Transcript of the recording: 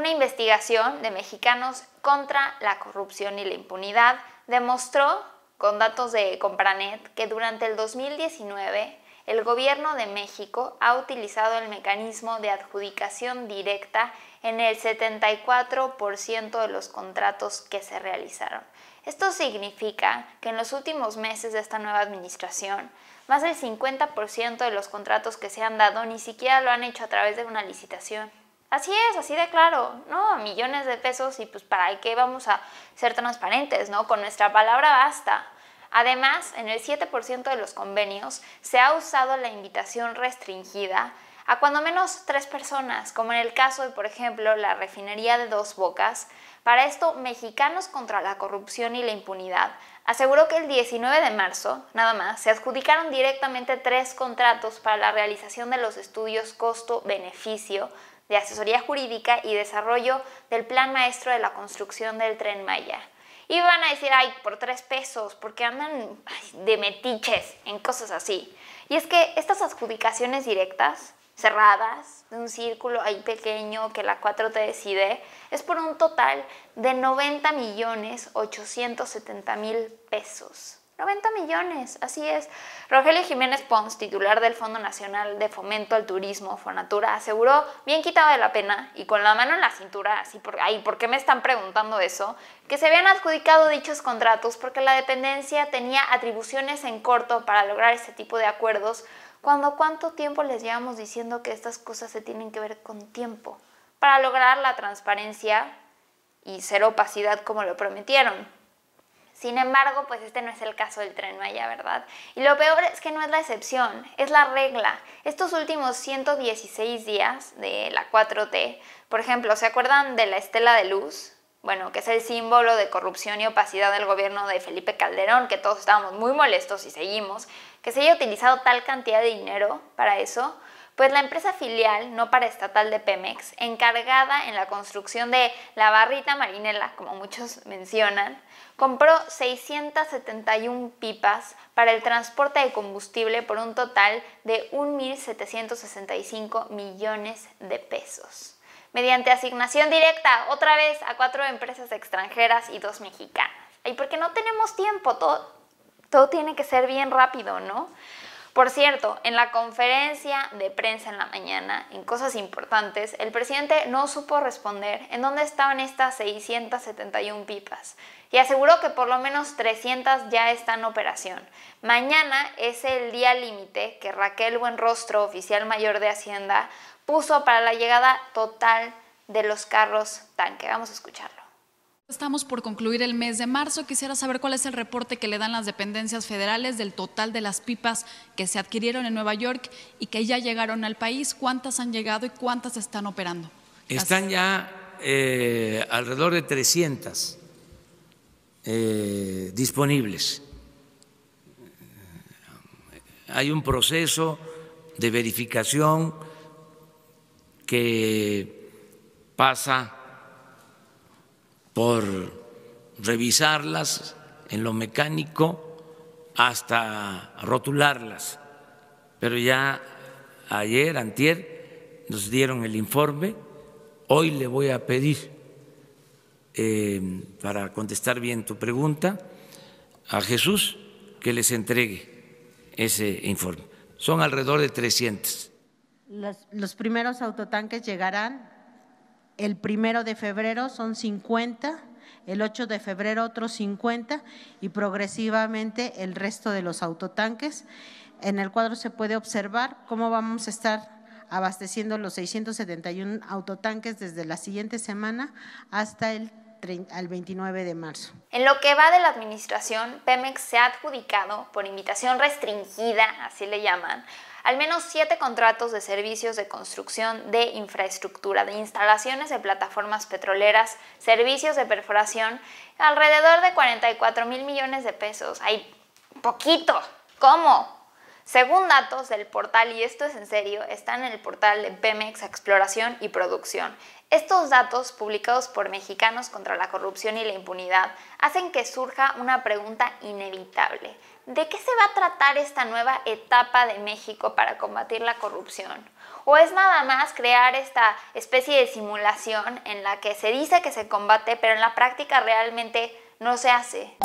Una investigación de mexicanos contra la corrupción y la impunidad demostró, con datos de Compranet, que durante el 2019 el gobierno de México ha utilizado el mecanismo de adjudicación directa en el 74% de los contratos que se realizaron. Esto significa que en los últimos meses de esta nueva administración, más del 50% de los contratos que se han dado ni siquiera lo han hecho a través de una licitación. Así es, así de claro, ¿no? Millones de pesos y pues para qué vamos a ser transparentes, ¿no? Con nuestra palabra basta. Además, en el 7% de los convenios se ha usado la invitación restringida a cuando menos tres personas, como en el caso de, por ejemplo, la refinería de dos bocas, para esto, Mexicanos contra la Corrupción y la Impunidad aseguró que el 19 de marzo, nada más, se adjudicaron directamente tres contratos para la realización de los estudios costo-beneficio de asesoría jurídica y desarrollo del plan maestro de la construcción del tren Maya. Y van a decir, ay, por tres pesos, porque andan de metiches en cosas así. Y es que estas adjudicaciones directas cerradas, de un círculo ahí pequeño que la 4 te decide, es por un total de 90 millones 870 mil pesos. 90 millones, así es. Rogelio Jiménez Pons, titular del Fondo Nacional de Fomento al Turismo, Fonatura, aseguró, bien quitado de la pena y con la mano en la cintura, así por ahí, ¿por qué me están preguntando eso? Que se habían adjudicado dichos contratos porque la dependencia tenía atribuciones en corto para lograr este tipo de acuerdos cuando cuánto tiempo les llevamos diciendo que estas cosas se tienen que ver con tiempo para lograr la transparencia y ser opacidad como lo prometieron. Sin embargo, pues este no es el caso del tren Maya, ¿verdad? Y lo peor es que no es la excepción, es la regla. Estos últimos 116 días de la 4T, por ejemplo, ¿se acuerdan de la estela de luz? bueno, que es el símbolo de corrupción y opacidad del gobierno de Felipe Calderón, que todos estábamos muy molestos y seguimos, que se haya utilizado tal cantidad de dinero para eso, pues la empresa filial no paraestatal de Pemex, encargada en la construcción de la barrita marinela, como muchos mencionan, compró 671 pipas para el transporte de combustible por un total de 1.765 millones de pesos mediante asignación directa, otra vez, a cuatro empresas extranjeras y dos mexicanas. Y porque no tenemos tiempo, todo, todo tiene que ser bien rápido, ¿no? Por cierto, en la conferencia de prensa en la mañana, en cosas importantes, el presidente no supo responder en dónde estaban estas 671 pipas y aseguró que por lo menos 300 ya están en operación. Mañana es el día límite que Raquel Buenrostro, oficial mayor de Hacienda, puso para la llegada total de los carros tanque. Vamos a escuchar. Estamos por concluir el mes de marzo. Quisiera saber cuál es el reporte que le dan las dependencias federales del total de las pipas que se adquirieron en Nueva York y que ya llegaron al país. ¿Cuántas han llegado y cuántas están operando? Están ya eh, alrededor de 300 eh, disponibles. Hay un proceso de verificación que pasa por revisarlas en lo mecánico hasta rotularlas. Pero ya ayer, antier, nos dieron el informe. Hoy le voy a pedir, eh, para contestar bien tu pregunta, a Jesús que les entregue ese informe. Son alrededor de 300. los primeros autotanques llegarán el primero de febrero son 50, el 8 de febrero otros 50 y progresivamente el resto de los autotanques. En el cuadro se puede observar cómo vamos a estar abasteciendo los 671 autotanques desde la siguiente semana hasta el al 29 de marzo. En lo que va de la administración, Pemex se ha adjudicado, por invitación restringida, así le llaman, al menos siete contratos de servicios de construcción de infraestructura, de instalaciones de plataformas petroleras, servicios de perforación, alrededor de 44 mil millones de pesos. Hay poquito! ¿Cómo? Según datos del portal, y esto es en serio, están en el portal de Pemex Exploración y Producción. Estos datos, publicados por Mexicanos contra la Corrupción y la Impunidad, hacen que surja una pregunta inevitable. ¿De qué se va a tratar esta nueva etapa de México para combatir la corrupción? ¿O es nada más crear esta especie de simulación en la que se dice que se combate, pero en la práctica realmente no se hace?